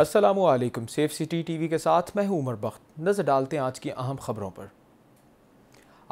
Aslam safe city TV के साथ मैं हूं उमर बख्त नज़र डालते हैं आज की अहम खबरों पर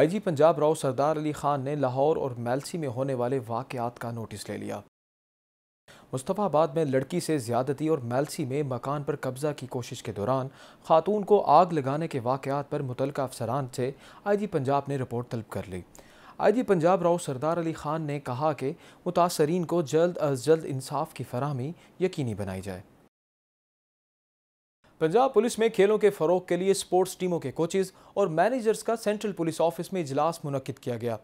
आईजी पंजाब राव सरदार अली खान ने लाहौर और मेलसी में होने वाले वाकत का नोटिस ले लिया मुस्तफ़ाबाद में लड़की से ज़्यादती और मेलसी में मकान पर कब्ज़ा की कोशिश के दौरान खातून को आग लगाने के वाकत पर मुतल अफसरान से आई जी पंजाब ने रिपोर्ट तलब कर ली आई जी पंजाब राव सरदार अली खान ने कहा कि मुतासरीन को जल्द अज जल्द इंसाफ की फरहमी यकीनी बनाई जाए पंजाब पुलिस में खेलों के फरोग के लिए स्पोर्ट्स टीमों के कोचेज और मैनेजर्स का सेंट्रल पुलिस ऑफिस में इजलास मुनद किया गया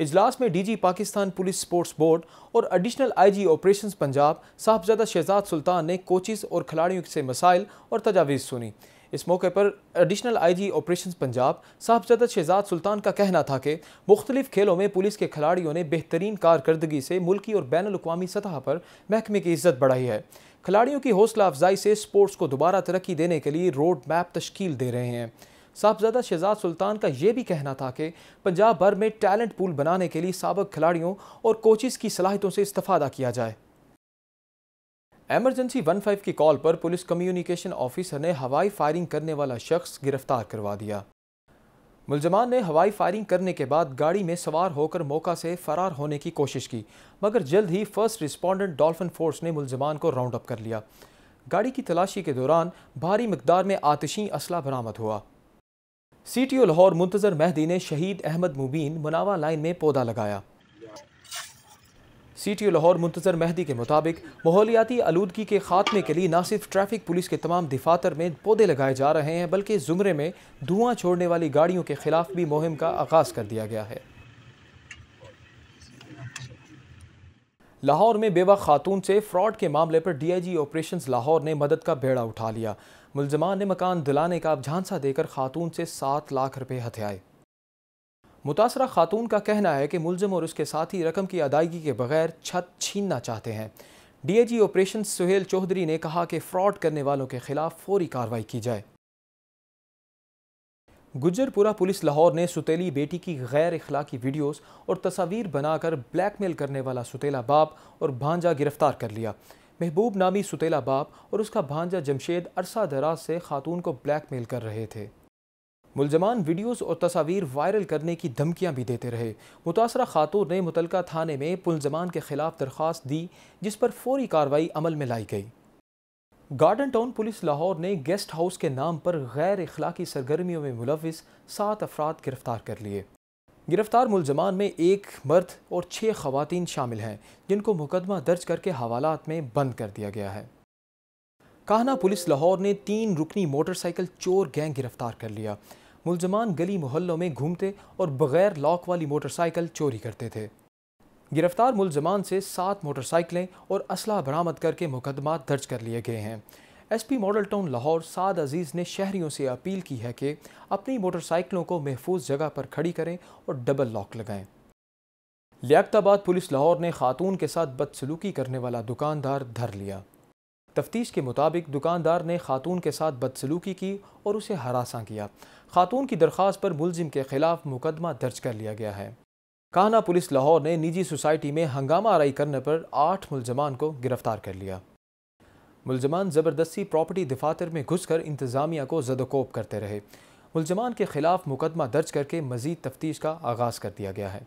इजलास में DG Pakistan police sports board और additional IG operations Punjab Sahibzada Shahzad Sultan ने कोचेज और खिलाड़ियों से मसाइल और तजावीज़ सुनी इस मौके पर additional IG operation Punjab Sahibzada Shahzad Sultan का कहना था कि मुख्तलिफ खेलों में पुलिस के खिलाड़ियों ने बेहतरीन कारकर्दगी से मुल्की और बैन अवी सतह पर महकमे की इज्जत बढ़ाई है खिलाड़ियों की हौसला अफजाई से स्पोर्ट्स को दोबारा तरक्की देने के लिए रोड मैप तश्कील दे रहे हैं साहबजादा शहजाद सुल्तान का यह भी कहना था कि पंजाब भर में टैलेंट पूल बनाने के लिए सबक खिलाड़ियों और कोचिज़ की सलाहितों से इस्ता किया जाए एमरजेंसी 15 की कॉल पर पुलिस कम्युनिकेशन ऑफिसर ने हवाई फायरिंग करने वाला शख्स गिरफ्तार करवा दिया मुलजमान ने हवाई फायरिंग करने के बाद गाड़ी में सवार होकर मौका से फरार होने की कोशिश की मगर जल्द ही फर्स्ट रिस्पोंडेंट डॉल्फिन फोर्स ने मुलजमान को राउंड अप कर लिया गाड़ी की तलाशी के दौरान भारी मकदार में आतिशी असला बरामद हुआ C T O Lahore Muntazir Mehdi ने शहीद अहमद मुबीन मुनावा लाइन में पौधा लगाया सी टी लाहौर मुंतजर महदी के मुताबिक माहौलियाती आलूदगी के खात्मे के लिए न सिर्फ ट्रैफिक पुलिस के तमाम दिफातर में पौधे लगाए जा रहे हैं बल्कि जुमरे में धुआं छोड़ने वाली गाड़ियों के खिलाफ भी मुहिम का आगाज़ कर दिया गया है लाहौर में बेवा खातून से फ्रॉड के मामले पर डीआईजी ऑपरेशंस लाहौर ने मदद का बेड़ा उठा लिया मुलजमान ने मकान दिलाने का झांसा देकर खातून से सात लाख रुपए हथियाए मुतासर खातून का कहना है कि मुलजम और उसके साथी रकम की अदायगी के बगैर छत छीनना चाहते हैं डीएजी ऑपरेशन सुहेल चौधरी ने कहा कि फ्रॉड करने वालों के खिलाफ फौरी कार्रवाई की जाए गुजरपुरा पुलिस लाहौर ने सुतेली बेटी की गैर अखलाकी वीडियोस और तस्वीर बनाकर ब्लैकमेल करने वाला सुतेला बाप और भांजा गिरफ्तार कर लिया महबूब नामी सुतेला बाप और उसका भांजा जमशेद अरसा दराज से खातून को ब्लैकमेल कर रहे थे मुलजमान वीडियोस और तस्वीर वायरल करने की धमकियां भी देते रहे मुतासर खातून ने मुतल थाने में पुलजमान के खिलाफ दरख्वास्त दी जिस पर फौरी कार्रवाई अमल में लाई गई गार्डन टाउन पुलिस लाहौर ने गेस्ट हाउस के नाम पर गैर अखलाकी सरगर्मियों में मुलविस सात अफराद गिरफ्तार कर लिए गिरफ्तार मुलजमान में एक मर्द और छः खवतिन शामिल हैं जिनको मुकदमा दर्ज करके हवालात में बंद कर दिया गया है काहना पुलिस लाहौर ने तीन रुकनी मोटरसाइकिल चोर गैंग गिरफ्तार कर लिया मुलजमान गली मोहल्लों में घूमते और बगैर लॉक वाली मोटरसाइकिल चोरी करते थे गिरफ्तार मुलजमान से सात मोटरसाइकिलें और असला बरामद करके मुकदमा दर्ज कर लिए गए हैं SP model town Lahore Saad Aziz ने शहरीों से अपील की है कि अपनी मोटरसाइकिलों को महफूज जगह पर खड़ी करें और डबल लॉक लगाएं लियाताबाद पुलिस लाहौर ने खातून के साथ बदसलूकी करने वाला दुकानदार धर लिया तफ्तीश के मुताबिक दुकानदार ने खातून के साथ बदसलूकी की और उसे हरासा किया खातून की दरख्वास्त पर मुलजिम के खिलाफ मुकदमा दर्ज कर लिया गया है कहना पुलिस लाहौर ने निजी सोसाइटी में हंगामा आरई करने पर आठ मुलजमान को गिरफ्तार कर लिया मुलजमान ज़बरदस्ती प्रॉपर्टी दफातर में घुस कर इंतज़ामिया को जदोकोप करते रहे मुलजमान के खिलाफ मुकदमा दर्ज करके मजीद तफ्तीश का आगाज़ कर दिया गया है